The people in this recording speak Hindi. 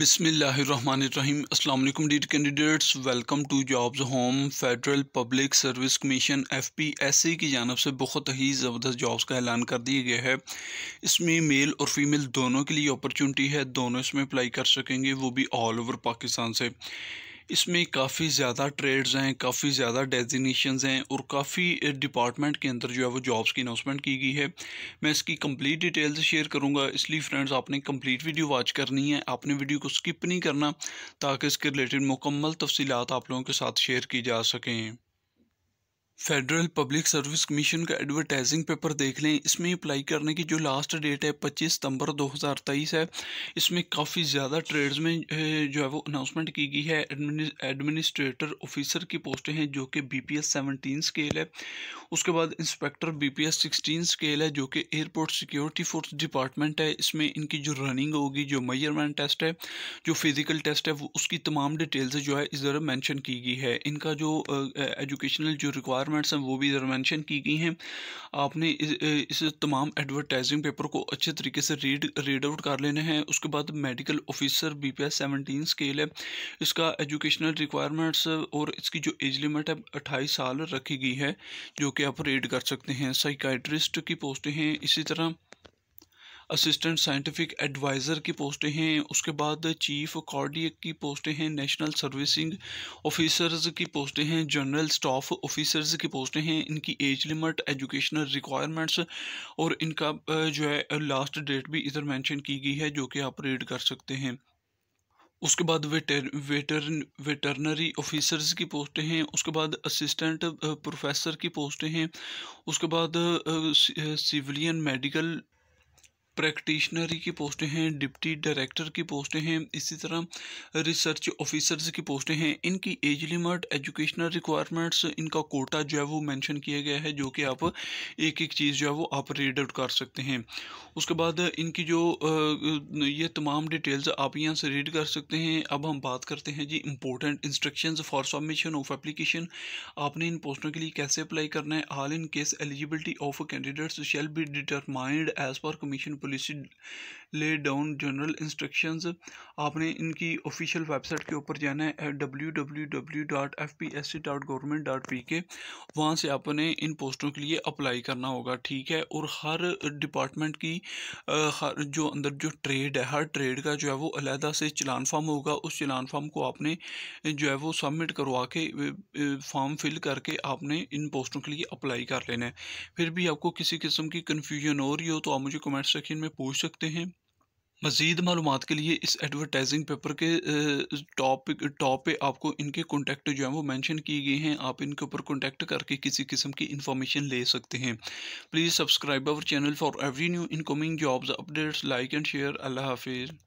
बिसमीम अल्लाम डीट candidates welcome to jobs home federal public service commission F P S C की जानब से बहुत ही ज़बरदस्त जॉब्स का ऐलान कर दिया गया है इसमें मेल और फीमेल दोनों के लिए अपॉर्चुनिटी है दोनों इसमें अप्लाई कर सकेंगे वो भी ऑल ओवर पाकिस्तान से इसमें काफ़ी ज़्यादा ट्रेड्स हैं काफ़ी ज़्यादा डेजिनेशन हैं और काफ़ी डिपार्टमेंट के अंदर जो है वो जॉब्स की अनाउंसमेंट की गई है मैं इसकी कंप्लीट डिटेल्स शेयर करूँगा इसलिए फ्रेंड्स आपने कंप्लीट वीडियो वॉच करनी है आपने वीडियो को स्किप नहीं करना ताकि इसके रिलेटेड मुकम्मल तफसीत आप लोगों के साथ शेयर की जा सकें फेडरल पब्लिक सर्विस कमीशन का एडवर्टाइजिंग पेपर देख लें इसमें अप्लाई करने की जो लास्ट डेट है 25 सितंबर 2023 है इसमें काफ़ी ज़्यादा ट्रेड्स में जो है वो अनाउंसमेंट की गई है एडमिनिस्ट्रेटर ऑफिसर की पोस्टें हैं जो कि बी पी स्केल है उसके बाद इंस्पेक्टर बी पी स्केल है जो कि एयरपोर्ट सिक्योरिटी फोर्स डिपार्टमेंट है इसमें इनकी जो रनिंग होगी जो मयरमेंट टेस्ट है जो फिज़िकल टेस्ट है वो उसकी तमाम डिटेल्स जो है इस दर मैंशन की गई है इनका जो एजुकेशनल जो रिक्वायरमेंट रिक्वायरमेंट्स हैं वो भी इधर मैंशन की गई हैं आपने इस, इस तमाम एडवर्टाइजिंग पेपर को अच्छे तरीके से रीड रीड आउट कर लेने हैं उसके बाद medical officer B P S seventeen scale है इसका एजुकेशनल रिक्वायरमेंट्स और इसकी जो एज लिमिट है अट्ठाईस साल रखी गई है जो कि आप रीड कर सकते हैं साइकाइट्रिस्ट की पोस्टें हैं इसी तरह असिस्टेंट साइंटिफिक एडवाइज़र की पोस्टें हैं उसके बाद चीफ कार्डियक की पोस्टें हैं नेशनल सर्विसिंग ऑफिसर्स की पोस्टें हैं जनरल स्टाफ ऑफिसर्स की पोस्टें हैं इनकी एज लिमिट एजुकेशनल रिक्वायरमेंट्स और इनका जो है लास्ट डेट भी इधर मैंशन की गई है जो कि आप रीड कर सकते हैं उसके बाद वेटर वेटर वेटरनरी ऑफिसर्स की पोस्टें हैं उसके बाद असिस्टेंट प्रोफेसर की पोस्टें हैं उसके बाद सिविलियन मेडिकल प्रैक्टिशनरी की पोस्टें हैं डिप्टी डायरेक्टर की पोस्टें हैं इसी तरह रिसर्च ऑफिसर्स की पोस्टें हैं इनकी एज लिमिट एजुकेशनल रिक्वायरमेंट्स इनका कोटा जो है वो मेंशन किया गया है जो कि आप एक एक चीज़ जो है वो आप रीड आउट कर सकते हैं उसके बाद इनकी जो ये तमाम डिटेल्स आप यहाँ से रीड कर सकते हैं अब हम बात करते हैं जी important instruction for submission of application आपने इन पोस्टों के लिए कैसे अप्लाई करना है all in case eligibility of candidates shall be determined as per commission policy laid down general instructions आपने इनकी ऑफिशियल वेबसाइट के ऊपर जाना है W W W dot F P S C dot government dot P K वहाँ से आपने इन पोस्टों के लिए अप्लाई करना होगा ठीक है और हर डिपार्टमेंट की हर जो अंदर जो ट्रेड है हर ट्रेड का जो है वो अलहदा से चलान फार्म होगा उस चलान फार्म को आपने जो है वो सबमिट करवा के फॉर्म फिल करके आपने इन पोस्टों के लिए अप्लाई कर लेना है फिर भी आपको किसी किस्म की कन्फ्यूजन हो रही हो तो आप मुझे कमेंट रखिए सेक्शन में पूछ सकते हैं मज़ीद मालूम के लिए इस एडवर्टाइजिंग पेपर के टॉप टॉप पे आपको इनके कॉन्टैक्ट जो हैं वो मेंशन किए गए हैं आप इनके ऊपर कॉन्टैक्ट करके किसी किस्म की इन्फॉर्मेशन ले सकते हैं please subscribe our channel for every new incoming jobs updates like and share अल्लाह हाफिज़